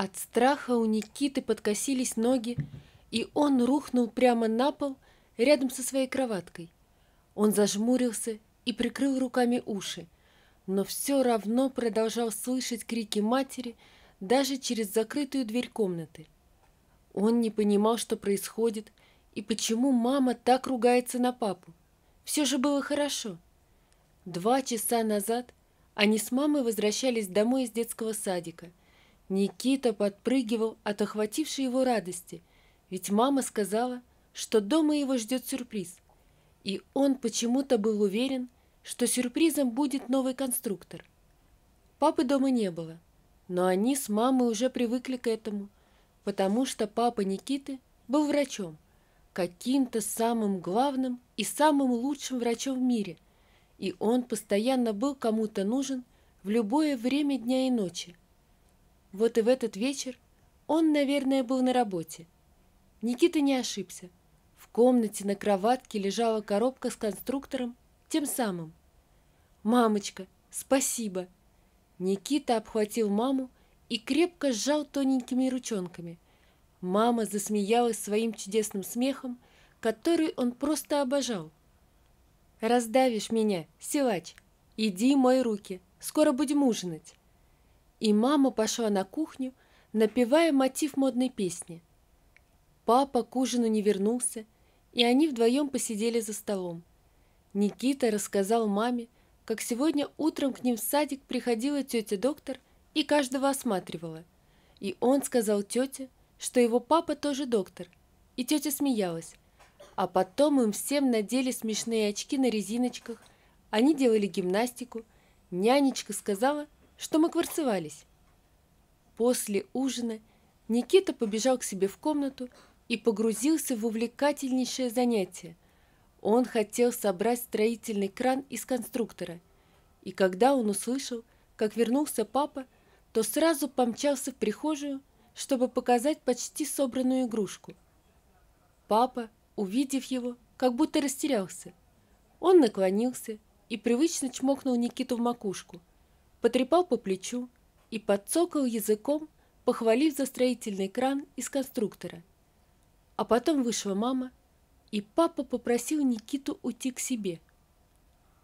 От страха у Никиты подкосились ноги, и он рухнул прямо на пол рядом со своей кроваткой. Он зажмурился и прикрыл руками уши, но все равно продолжал слышать крики матери даже через закрытую дверь комнаты. Он не понимал, что происходит и почему мама так ругается на папу. Все же было хорошо. Два часа назад они с мамой возвращались домой из детского садика – Никита подпрыгивал от охватившей его радости, ведь мама сказала, что дома его ждет сюрприз. И он почему-то был уверен, что сюрпризом будет новый конструктор. Папы дома не было, но они с мамой уже привыкли к этому, потому что папа Никиты был врачом, каким-то самым главным и самым лучшим врачом в мире, и он постоянно был кому-то нужен в любое время дня и ночи – вот и в этот вечер он, наверное, был на работе. Никита не ошибся. В комнате на кроватке лежала коробка с конструктором, тем самым. «Мамочка, спасибо!» Никита обхватил маму и крепко сжал тоненькими ручонками. Мама засмеялась своим чудесным смехом, который он просто обожал. «Раздавишь меня, силач! Иди мой руки, скоро будем ужинать!» И мама пошла на кухню, напевая мотив модной песни. Папа к ужину не вернулся, и они вдвоем посидели за столом. Никита рассказал маме, как сегодня утром к ним в садик приходила тетя-доктор и каждого осматривала. И он сказал тете, что его папа тоже доктор. И тетя смеялась. А потом им всем надели смешные очки на резиночках, они делали гимнастику. Нянечка сказала – что мы кварцевались. После ужина Никита побежал к себе в комнату и погрузился в увлекательнейшее занятие. Он хотел собрать строительный кран из конструктора. И когда он услышал, как вернулся папа, то сразу помчался в прихожую, чтобы показать почти собранную игрушку. Папа, увидев его, как будто растерялся. Он наклонился и привычно чмокнул Никиту в макушку потрепал по плечу и подцокал языком, похвалив за строительный кран из конструктора. А потом вышла мама, и папа попросил Никиту уйти к себе.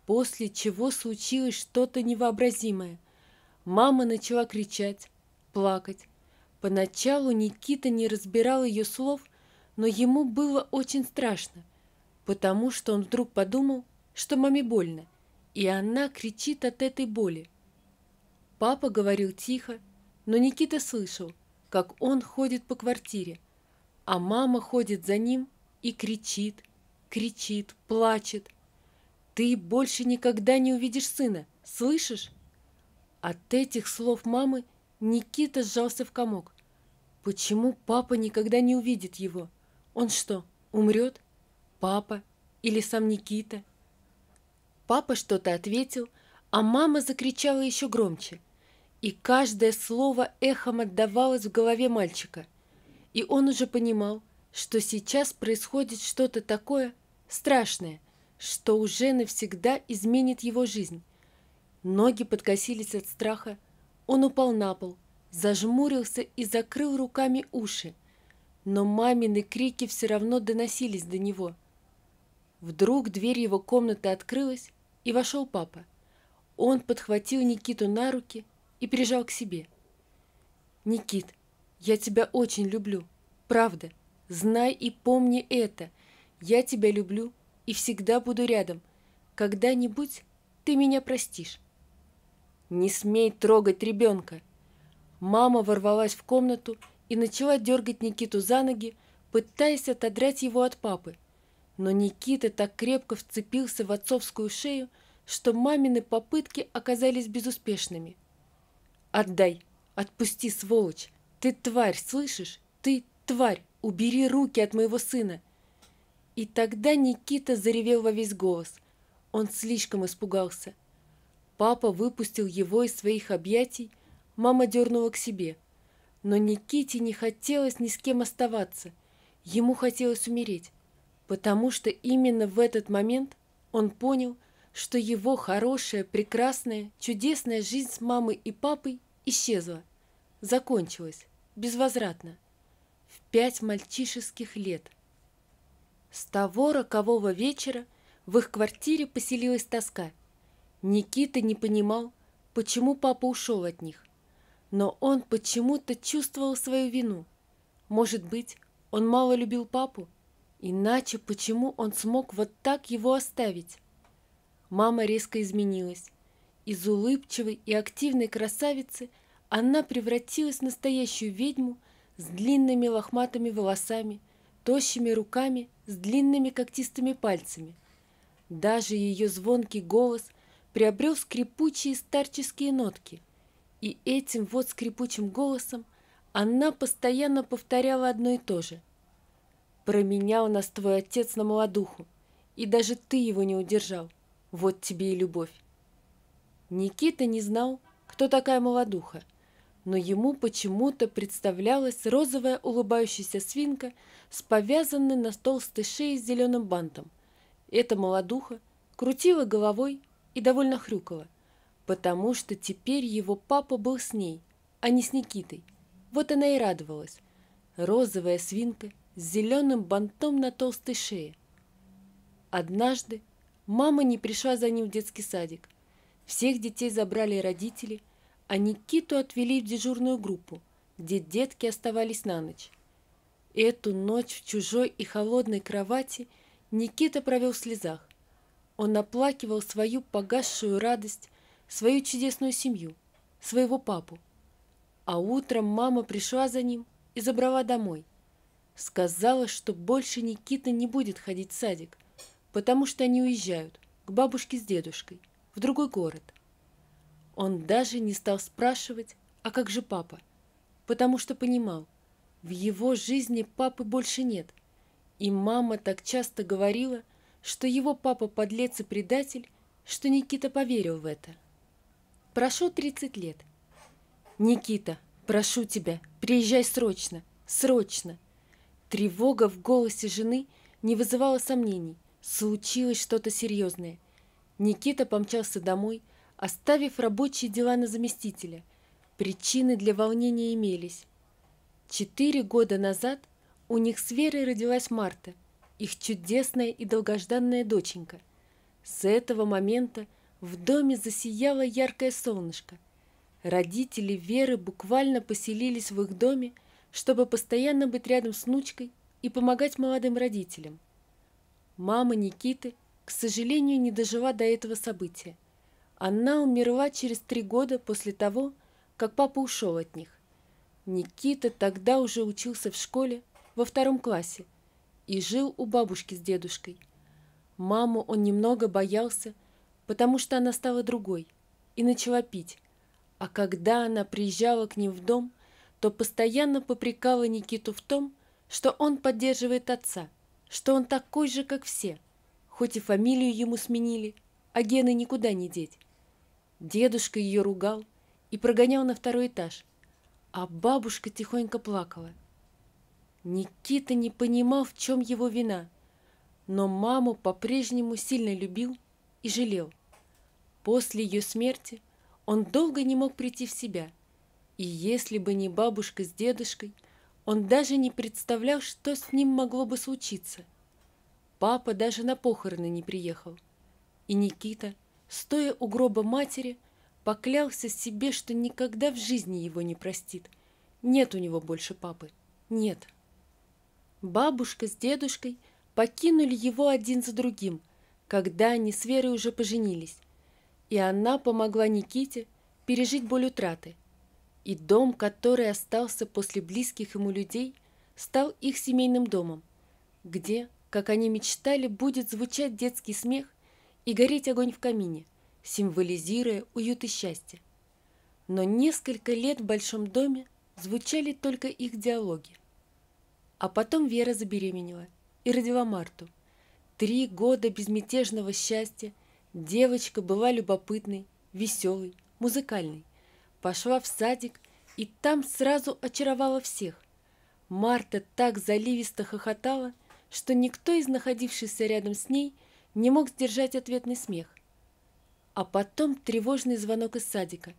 После чего случилось что-то невообразимое. Мама начала кричать, плакать. Поначалу Никита не разбирал ее слов, но ему было очень страшно, потому что он вдруг подумал, что маме больно, и она кричит от этой боли. Папа говорил тихо, но Никита слышал, как он ходит по квартире, а мама ходит за ним и кричит, кричит, плачет. «Ты больше никогда не увидишь сына, слышишь?» От этих слов мамы Никита сжался в комок. Почему папа никогда не увидит его? Он что, умрет? Папа или сам Никита? Папа что-то ответил, а мама закричала еще громче – и каждое слово эхом отдавалось в голове мальчика. И он уже понимал, что сейчас происходит что-то такое страшное, что уже навсегда изменит его жизнь. Ноги подкосились от страха, он упал на пол, зажмурился и закрыл руками уши. Но мамины крики все равно доносились до него. Вдруг дверь его комнаты открылась, и вошел папа. Он подхватил Никиту на руки – и прижал к себе. «Никит, я тебя очень люблю. Правда. Знай и помни это. Я тебя люблю и всегда буду рядом. Когда-нибудь ты меня простишь». «Не смей трогать ребенка!» Мама ворвалась в комнату и начала дергать Никиту за ноги, пытаясь отодрать его от папы. Но Никита так крепко вцепился в отцовскую шею, что мамины попытки оказались безуспешными – Отдай! Отпусти, сволочь! Ты тварь, слышишь? Ты тварь! Убери руки от моего сына!» И тогда Никита заревел во весь голос. Он слишком испугался. Папа выпустил его из своих объятий, мама дернула к себе. Но Никите не хотелось ни с кем оставаться. Ему хотелось умереть, потому что именно в этот момент он понял, что его хорошая, прекрасная, чудесная жизнь с мамой и папой исчезла, закончилась, безвозвратно, в пять мальчишеских лет. С того рокового вечера в их квартире поселилась тоска. Никита не понимал, почему папа ушел от них. Но он почему-то чувствовал свою вину. Может быть, он мало любил папу? Иначе почему он смог вот так его оставить? мама резко изменилась. Из улыбчивой и активной красавицы она превратилась в настоящую ведьму с длинными лохматыми волосами, тощими руками, с длинными когтистыми пальцами. Даже ее звонкий голос приобрел скрипучие старческие нотки. И этим вот скрипучим голосом она постоянно повторяла одно и то же. «Променял нас твой отец на молодуху, и даже ты его не удержал». Вот тебе и любовь. Никита не знал, кто такая молодуха, но ему почему-то представлялась розовая улыбающаяся свинка с повязанной на толстой шее с зеленым бантом. Эта молодуха крутила головой и довольно хрюкала, потому что теперь его папа был с ней, а не с Никитой. Вот она и радовалась. Розовая свинка с зеленым бантом на толстой шее. Однажды Мама не пришла за ним в детский садик. Всех детей забрали родители, а Никиту отвели в дежурную группу, где детки оставались на ночь. Эту ночь в чужой и холодной кровати Никита провел в слезах. Он оплакивал свою погасшую радость, свою чудесную семью, своего папу. А утром мама пришла за ним и забрала домой. Сказала, что больше Никита не будет ходить в садик, потому что они уезжают к бабушке с дедушкой в другой город. Он даже не стал спрашивать, а как же папа, потому что понимал, в его жизни папы больше нет, и мама так часто говорила, что его папа подлец и предатель, что Никита поверил в это. Прошло 30 лет. «Никита, прошу тебя, приезжай срочно, срочно!» Тревога в голосе жены не вызывала сомнений, Случилось что-то серьезное. Никита помчался домой, оставив рабочие дела на заместителя. Причины для волнения имелись. Четыре года назад у них с Верой родилась Марта, их чудесная и долгожданная доченька. С этого момента в доме засияло яркое солнышко. Родители Веры буквально поселились в их доме, чтобы постоянно быть рядом с внучкой и помогать молодым родителям. Мама Никиты, к сожалению, не дожила до этого события. Она умерла через три года после того, как папа ушел от них. Никита тогда уже учился в школе во втором классе и жил у бабушки с дедушкой. Маму он немного боялся, потому что она стала другой и начала пить. А когда она приезжала к ним в дом, то постоянно попрекала Никиту в том, что он поддерживает отца – что он такой же, как все, хоть и фамилию ему сменили, а гены никуда не деть. Дедушка ее ругал и прогонял на второй этаж, а бабушка тихонько плакала. Никита не понимал, в чем его вина, но маму по-прежнему сильно любил и жалел. После ее смерти он долго не мог прийти в себя, и если бы не бабушка с дедушкой – он даже не представлял, что с ним могло бы случиться. Папа даже на похороны не приехал. И Никита, стоя у гроба матери, поклялся себе, что никогда в жизни его не простит. Нет у него больше папы. Нет. Бабушка с дедушкой покинули его один за другим, когда они с Верой уже поженились. И она помогла Никите пережить боль утраты – и дом, который остался после близких ему людей, стал их семейным домом, где, как они мечтали, будет звучать детский смех и гореть огонь в камине, символизируя уют и счастье. Но несколько лет в большом доме звучали только их диалоги. А потом Вера забеременела и родила Марту. Три года безмятежного счастья девочка была любопытной, веселой, музыкальной. Пошла в садик и там сразу очаровала всех. Марта так заливисто хохотала, что никто из находившихся рядом с ней не мог сдержать ответный смех. А потом тревожный звонок из садика.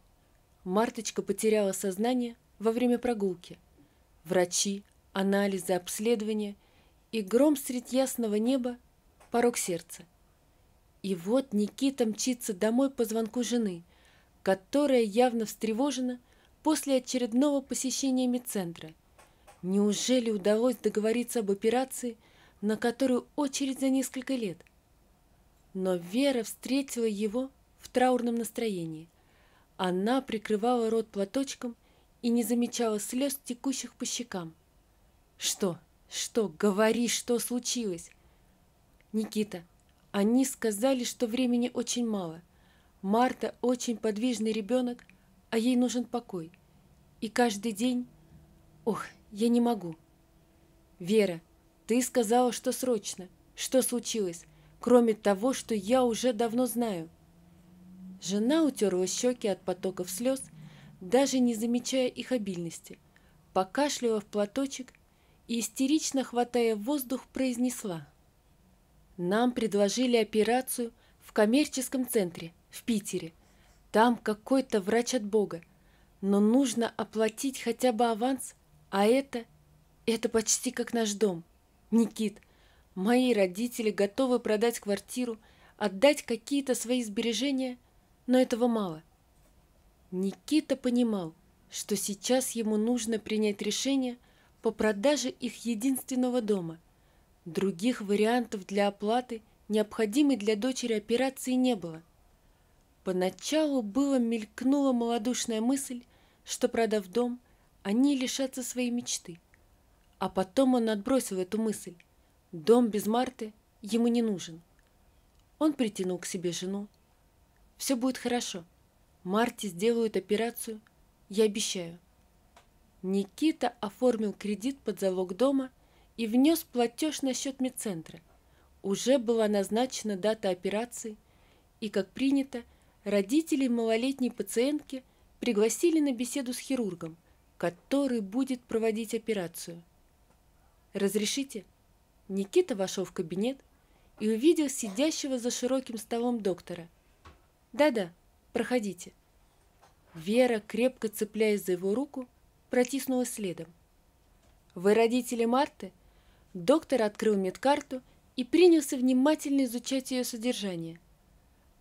Марточка потеряла сознание во время прогулки. Врачи, анализы, обследования и гром средь ясного неба – порог сердца. И вот Никита мчится домой по звонку жены – которая явно встревожена после очередного посещения медцентра. Неужели удалось договориться об операции, на которую очередь за несколько лет? Но Вера встретила его в траурном настроении. Она прикрывала рот платочком и не замечала слез, текущих по щекам. «Что? Что? Говори, что случилось?» «Никита, они сказали, что времени очень мало». Марта очень подвижный ребенок, а ей нужен покой. И каждый день... Ох, я не могу. Вера, ты сказала, что срочно. Что случилось? Кроме того, что я уже давно знаю. Жена утерла щеки от потоков слез, даже не замечая их обильности, покашляла в платочек и, истерично хватая воздух, произнесла. «Нам предложили операцию в коммерческом центре – в Питере. Там какой-то врач от Бога. Но нужно оплатить хотя бы аванс, а это... Это почти как наш дом. Никит, мои родители готовы продать квартиру, отдать какие-то свои сбережения, но этого мало. Никита понимал, что сейчас ему нужно принять решение по продаже их единственного дома. Других вариантов для оплаты необходимой для дочери операции не было – Поначалу было мелькнула малодушная мысль, что, продав дом, они лишатся своей мечты. А потом он отбросил эту мысль. Дом без Марты ему не нужен. Он притянул к себе жену. «Все будет хорошо. Марте сделают операцию. Я обещаю». Никита оформил кредит под залог дома и внес платеж на счет медцентра. Уже была назначена дата операции, и, как принято, – Родителей малолетней пациентки пригласили на беседу с хирургом, который будет проводить операцию. «Разрешите?» Никита вошел в кабинет и увидел сидящего за широким столом доктора. «Да-да, проходите». Вера, крепко цепляясь за его руку, протиснулась следом. «Вы родители Марты?» Доктор открыл медкарту и принялся внимательно изучать ее содержание.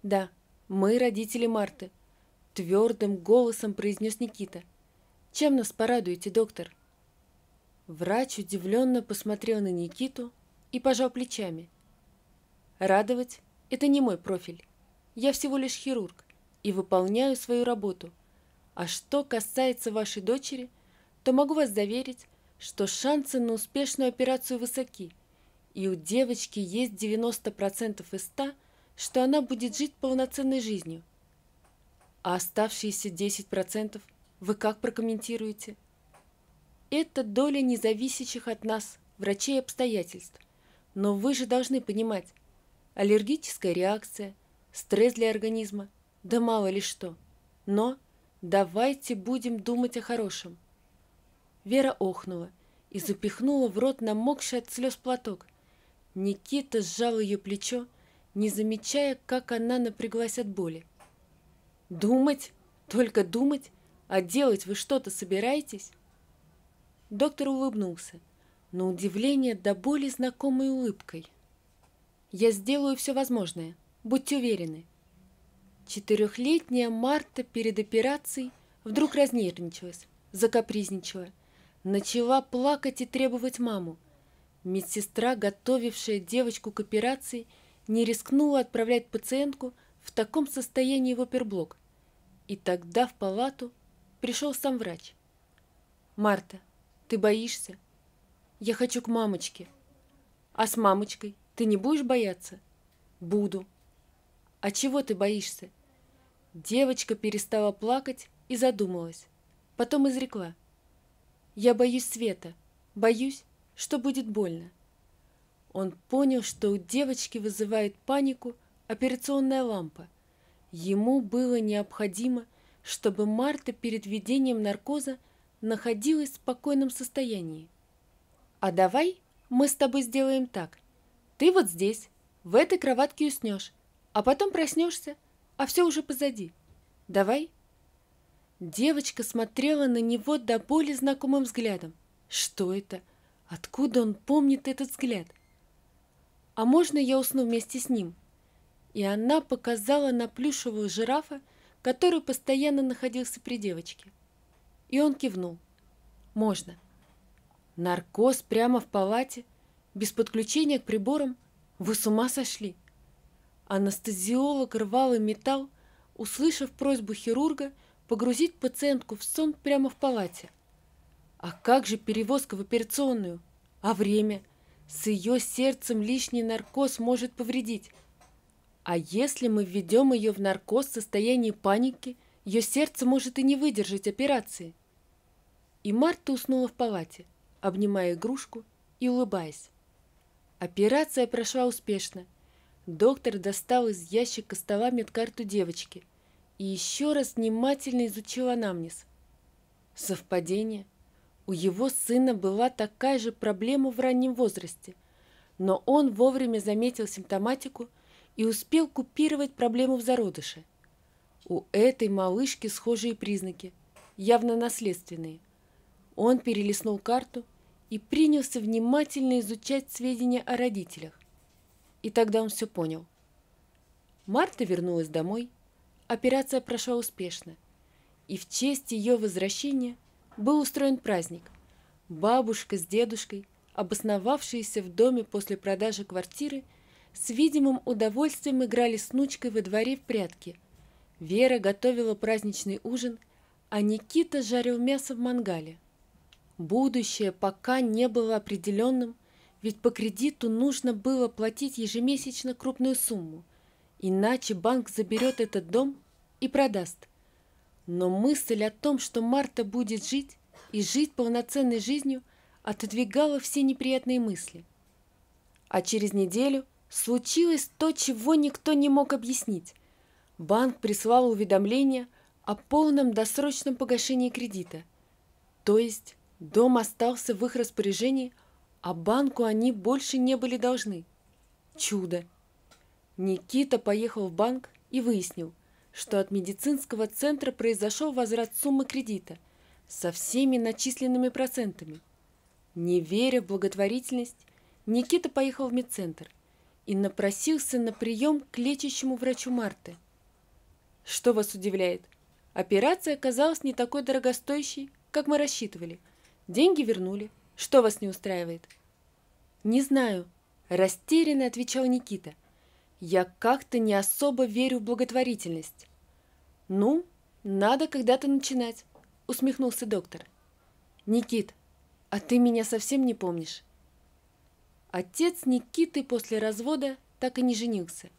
«Да», «Мы родители Марты», – твердым голосом произнес Никита. «Чем нас порадуете, доктор?» Врач удивленно посмотрел на Никиту и пожал плечами. «Радовать – это не мой профиль. Я всего лишь хирург и выполняю свою работу. А что касается вашей дочери, то могу вас заверить, что шансы на успешную операцию высоки, и у девочки есть 90% из 100, что она будет жить полноценной жизнью. А оставшиеся 10% вы как прокомментируете? Это доля независящих от нас, врачей обстоятельств. Но вы же должны понимать, аллергическая реакция, стресс для организма, да мало ли что. Но давайте будем думать о хорошем. Вера охнула и запихнула в рот намокший от слез платок. Никита сжал ее плечо не замечая, как она напряглась от боли. «Думать? Только думать? А делать вы что-то собираетесь?» Доктор улыбнулся, но удивление до боли знакомой улыбкой. «Я сделаю все возможное, будьте уверены». Четырехлетняя Марта перед операцией вдруг разнервничалась, закапризничала, начала плакать и требовать маму. Медсестра, готовившая девочку к операции, — не рискнула отправлять пациентку в таком состоянии в оперблок. И тогда в палату пришел сам врач. «Марта, ты боишься? Я хочу к мамочке. А с мамочкой ты не будешь бояться?» «Буду». «А чего ты боишься?» Девочка перестала плакать и задумалась. Потом изрекла. «Я боюсь света. Боюсь, что будет больно». Он понял, что у девочки вызывает панику операционная лампа. Ему было необходимо, чтобы Марта перед введением наркоза находилась в спокойном состоянии. «А давай мы с тобой сделаем так. Ты вот здесь, в этой кроватке уснешь, а потом проснешься, а все уже позади. Давай?» Девочка смотрела на него до боли знакомым взглядом. Что это? Откуда он помнит этот взгляд? — а можно я усну вместе с ним?» И она показала на плюшевого жирафа, который постоянно находился при девочке. И он кивнул. «Можно». Наркоз прямо в палате, без подключения к приборам. Вы с ума сошли? Анестезиолог рвал и металл, услышав просьбу хирурга погрузить пациентку в сон прямо в палате. А как же перевозка в операционную? А время – с ее сердцем лишний наркоз может повредить. А если мы введем ее в наркоз в состоянии паники, ее сердце может и не выдержать операции. И Марта уснула в палате, обнимая игрушку и улыбаясь. Операция прошла успешно. Доктор достал из ящика стола медкарту девочки и еще раз внимательно изучил анамнез. Совпадение – у его сына была такая же проблема в раннем возрасте, но он вовремя заметил симптоматику и успел купировать проблему в зародыше. У этой малышки схожие признаки, явно наследственные. Он перелистнул карту и принялся внимательно изучать сведения о родителях. И тогда он все понял. Марта вернулась домой, операция прошла успешно, и в честь ее возвращения – был устроен праздник. Бабушка с дедушкой, обосновавшиеся в доме после продажи квартиры, с видимым удовольствием играли с внучкой во дворе в прятки. Вера готовила праздничный ужин, а Никита жарил мясо в мангале. Будущее пока не было определенным, ведь по кредиту нужно было платить ежемесячно крупную сумму, иначе банк заберет этот дом и продаст – но мысль о том, что Марта будет жить и жить полноценной жизнью, отодвигала все неприятные мысли. А через неделю случилось то, чего никто не мог объяснить. Банк прислал уведомление о полном досрочном погашении кредита. То есть дом остался в их распоряжении, а банку они больше не были должны. Чудо! Никита поехал в банк и выяснил – что от медицинского центра произошел возврат суммы кредита со всеми начисленными процентами. Не веря в благотворительность, Никита поехал в медцентр и напросился на прием к лечащему врачу Марты. Что вас удивляет? Операция оказалась не такой дорогостоящей, как мы рассчитывали. Деньги вернули. Что вас не устраивает? Не знаю, растерянно отвечал Никита – я как-то не особо верю в благотворительность. Ну, надо когда-то начинать, усмехнулся доктор. Никит, а ты меня совсем не помнишь? Отец Никиты после развода так и не женился.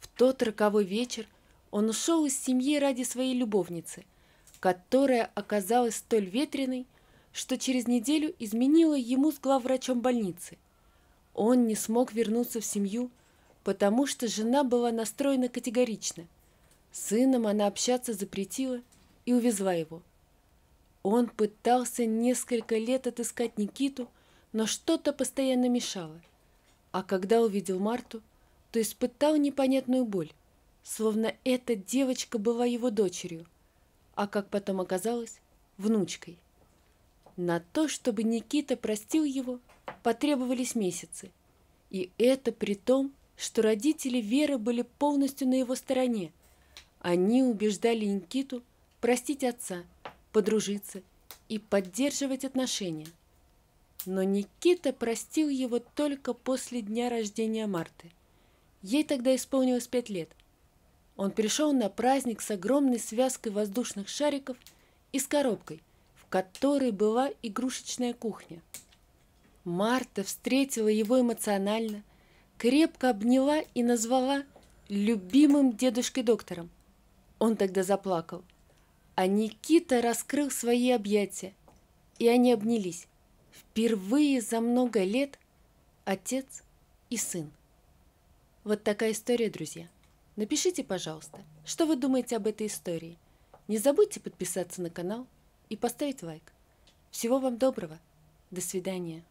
В тот роковой вечер он ушел из семьи ради своей любовницы, которая оказалась столь ветреной, что через неделю изменила ему с главврачом больницы. Он не смог вернуться в семью, потому что жена была настроена категорично. С сыном она общаться запретила и увезла его. Он пытался несколько лет отыскать Никиту, но что-то постоянно мешало. А когда увидел Марту, то испытал непонятную боль, словно эта девочка была его дочерью, а, как потом оказалось, внучкой. На то, чтобы Никита простил его, потребовались месяцы. И это при том, что родители Веры были полностью на его стороне. Они убеждали Никиту простить отца, подружиться и поддерживать отношения. Но Никита простил его только после дня рождения Марты. Ей тогда исполнилось пять лет. Он пришел на праздник с огромной связкой воздушных шариков и с коробкой, в которой была игрушечная кухня. Марта встретила его эмоционально – крепко обняла и назвала любимым дедушкой-доктором. Он тогда заплакал. А Никита раскрыл свои объятия, и они обнялись. Впервые за много лет отец и сын. Вот такая история, друзья. Напишите, пожалуйста, что вы думаете об этой истории. Не забудьте подписаться на канал и поставить лайк. Всего вам доброго. До свидания.